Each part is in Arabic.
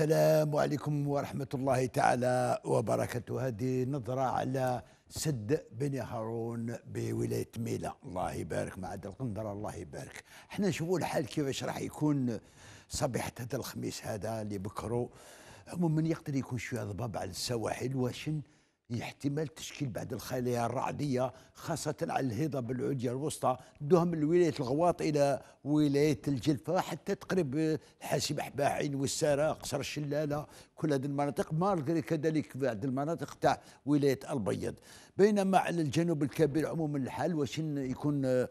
السلام عليكم ورحمة الله تعالى وبركاته هذه نظرة على سد بني هارون بولاية ميلا الله يبارك مع هذا القندرة الله يبارك احنا نشوفوا الحال كيفاش راح يكون صبيحة هذا الخميس هذا اللي بكرو عموما يقدر يكون شوية ضباب على السواحل واشن احتمال تشكيل بعض الخلايا الرعدية خاصة على الهضة العليا الوسطى دوها من ولاية الغواط إلى ولاية الجلفة حتى تقريب الحاسب حباعين والسارة قصر الشلالة كل هذه المناطق مالغري كذلك بعض المناطق تاع ولاية البيض بينما على الجنوب الكبير عموما الحال واش يكون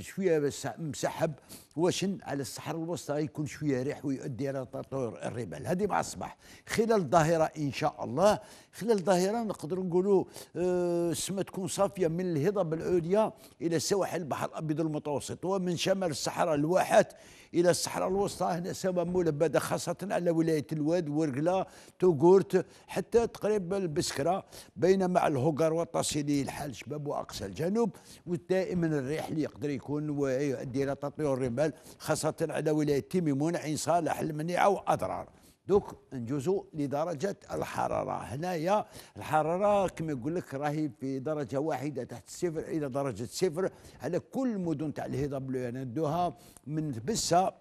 شويه بس مسحب واش على الصحراء الوسطى يكون شويه ريح ويؤدي الى تطور الرمال هذه مع الصباح خلال الظاهرة ان شاء الله خلال الظاهرة نقدروا نقولوا السماء آه، تكون صافيه من الهضاب العليا الى سواحل البحر الابيض المتوسط ومن شمال الصحراء الواحات الى الصحراء الوسطى هنا سواء ملبده خاصه على ولايه الواد ورقله توغورت حتى تقريبا البسكره بينما الهوغر وتصلي الحال شباب واقصى الجنوب ودائما الريح اللي يقدر يكون ويؤدي الى تطير الرمال خاصه على ولايه تيميمون عين صالح المنيعه واضرار دوك نجوزو لدرجة الحرارة هنايا الحرارة كما يقول لك راهي في درجة واحدة تحت الصفر إلى درجة صفر على كل المدن تاع الهضاب دبليو ندوها من بسة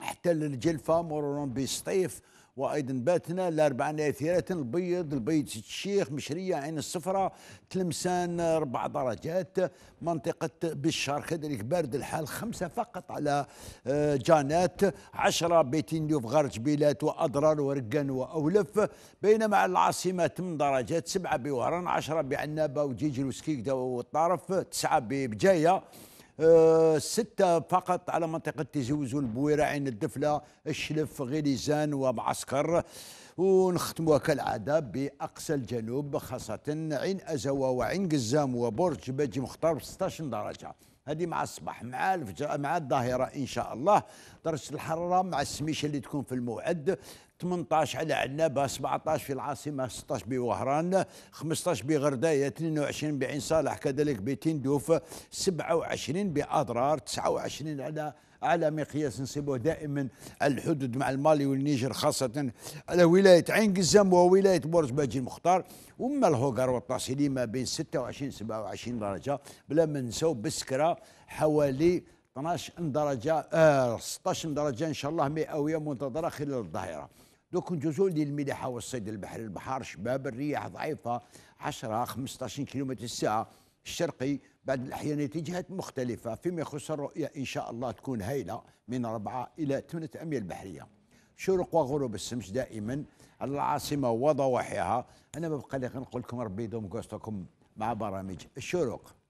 حتى للجلفة مرورا بسطيف وايضا باتنا الاربعه ناثيرات البيض البيض الشيخ مشريه عين الصفراء تلمسان اربع درجات منطقه بالشرق كذلك بارد الحال خمسه فقط على آه، جانات عشره بيتين ديوف غرج بيلات واضرار ورقان واولف بينما على العاصمه 8 درجات سبعه بوهران عشره بعنابه وجيجل وسكيكدا والطرف تسعه ببجايه آه، ستة فقط على منطقة تجوز البويرة عين الدفلة الشلف غليزان ومعسكر ونختموها كالعادة بأقصى الجنوب خاصة عين ازوا وعين قزام وبرج بجي مختار 16 درجة هذه مع الصباح مع الفجر مع الظاهره ان شاء الله درجه الحراره مع السميشه اللي تكون في الموعد 18 على عنابه 17 في العاصمه 16 بوهران 15 بغردايه 22 بعين صالح كذلك بتندوف 27 باضرار 29 على على مقياس نصيبه دائما الحدود مع المالي والنيجر خاصة على ولاية عين قزام وولاية برج باجي المختار وما الهوغر والتصيلي ما بين 26 27 درجة بلا ما ننساو بسكرة حوالي 12 درجة آه 16 درجة إن شاء الله مئوية منتظرة خلال الظهيرة دوك نجوزو للملاحه والصيد البحري البحار شباب الرياح ضعيفه 10 15 كيلومتر الساعه الشرقي بعد الأحيان اتجاهات مختلفة فيما يخص الرؤية إن شاء الله تكون هائلة من أربعة إلى ثمانية أميال البحرية شروق وغروب الشمس دائما على العاصمة وضواحيها أنا ببقى لي نقول لكم ربي يدوم قوسطكم مع برامج الشروق